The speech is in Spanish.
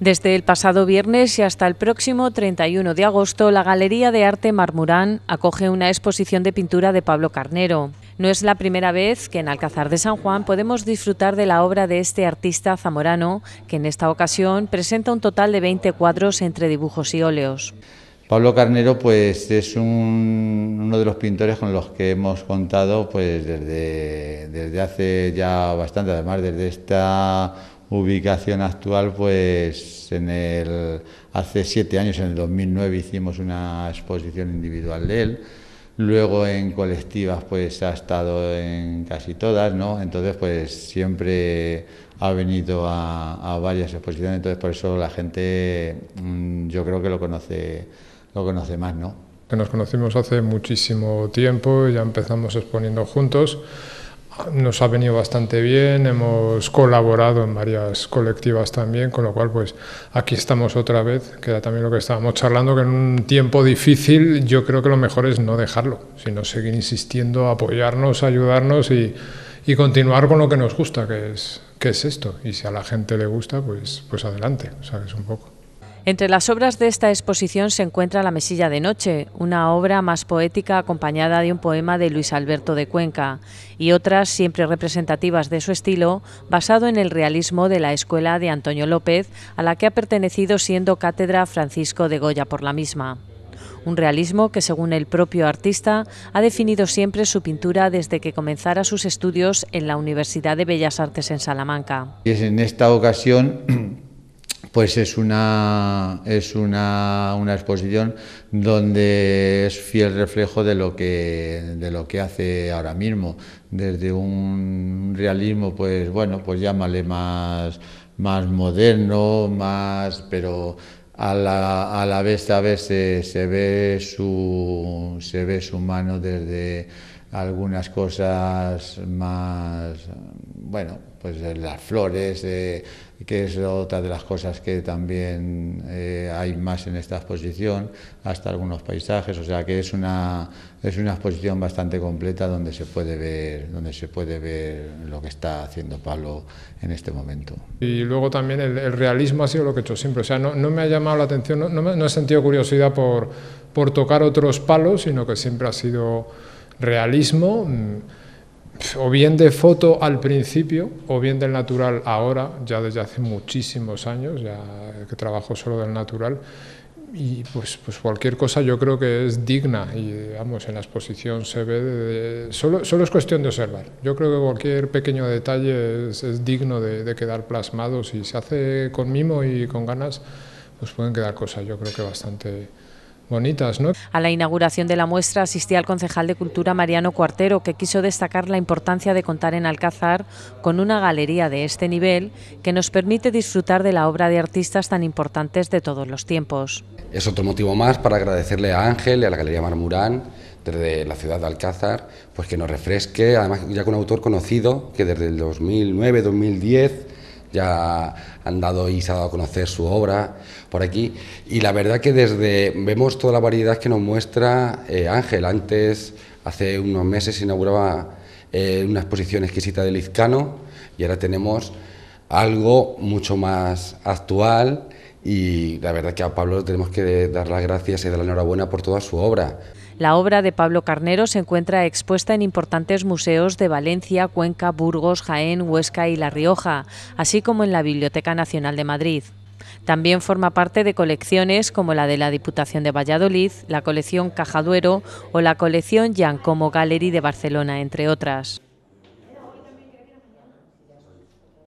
Desde el pasado viernes y hasta el próximo 31 de agosto, la Galería de Arte Marmurán acoge una exposición de pintura de Pablo Carnero. No es la primera vez que en Alcázar de San Juan podemos disfrutar de la obra de este artista zamorano, que en esta ocasión presenta un total de 20 cuadros entre dibujos y óleos. Pablo Carnero pues, es uno de los pintores con los que hemos contado pues, desde, desde hace ya bastante, además desde esta ubicación actual, pues en el, hace siete años, en el 2009, hicimos una exposición individual de él. Luego en colectivas, pues ha estado en casi todas, ¿no? Entonces, pues siempre ha venido a, varias exposiciones, entonces por eso la gente, mm, yo creo que lo conoce, lo conoce más, ¿no? Que nos conocimos hace muchísimo tiempo, ya empezamos exponiendo juntos nos ha venido bastante bien, hemos colaborado en varias colectivas también, con lo cual pues aquí estamos otra vez, queda también lo que estábamos charlando, que en un tiempo difícil yo creo que lo mejor es no dejarlo, sino seguir insistiendo, apoyarnos, ayudarnos y, continuar con lo que nos gusta, que es, que es esto. Y si a la gente le gusta, pues, pues adelante, sabes, un poco. Entre las obras de esta exposición se encuentra La Mesilla de Noche, una obra más poética acompañada de un poema de Luis Alberto de Cuenca, y otras siempre representativas de su estilo, basado en el realismo de la escuela de Antonio López, a la que ha pertenecido siendo cátedra Francisco de Goya por la misma un realismo que, según el propio artista, ha definido siempre su pintura desde que comenzara sus estudios en la Universidad de Bellas Artes en Salamanca. Es en esta ocasión pues es una, es una, exposición donde es fiel reflejo de lo, que, de lo que hace ahora mismo, desde un realismo, pues bueno, pues llámale más, más moderno, más, pero a la, a la vez a veces ve su, se ve su mano desde algunas cosas más bueno, pues eh, las flores, eh, que es otra de las cosas que también eh, hay más en esta exposición, hasta algunos paisajes, o sea que es una, es una exposición bastante completa donde se puede ver, donde se puede ver lo que está haciendo Palo en este momento. Y luego también el, realismo ha sido lo que he hecho siempre, o sea, no, me ha llamado la atención, no, he sentido curiosidad por, tocar otros palos, sino que siempre ha sido realismo. Mm, o bien de foto al principio, o bien del natural ahora, ya desde hace muchísimos años, ya que trabajo solo del natural, y pues, pues cualquier cosa yo creo que es digna y vamos, en la exposición se ve, solo, es cuestión de observar. Yo creo que cualquier pequeño detalle es, digno de, de, quedar plasmado, si se hace con mimo y con ganas, pues pueden quedar cosas yo creo que bastante bonitas, ¿no? A la inauguración de la muestra asistía el concejal de Cultura Mariano Cuartero, que quiso destacar la importancia de contar en Alcázar con una galería de este nivel que nos permite disfrutar de la obra de artistas tan importantes de todos los tiempos. Es otro motivo más para agradecerle a Ángel y a la Galería Marmurán desde la ciudad de Alcázar, pues que nos refresque, además ya con un autor conocido que desde el 2009-2010 ya han dado y se ha dado a conocer su obra por aquí. Y la verdad que desde vemos toda la variedad que nos muestra eh, Ángel. Antes, hace unos meses, se inauguraba eh, una exposición exquisita de Lizcano y ahora tenemos algo mucho más actual y la verdad que a Pablo tenemos que dar las gracias y dar la enhorabuena por toda su obra. La obra de Pablo Carnero se encuentra expuesta en importantes museos de Valencia, Cuenca, Burgos, Jaén, Huesca y La Rioja, así como en la Biblioteca Nacional de Madrid. También forma parte de colecciones como la de la Diputación de Valladolid, la colección Cajaduero o la colección Giancomo Gallery de Barcelona, entre otras.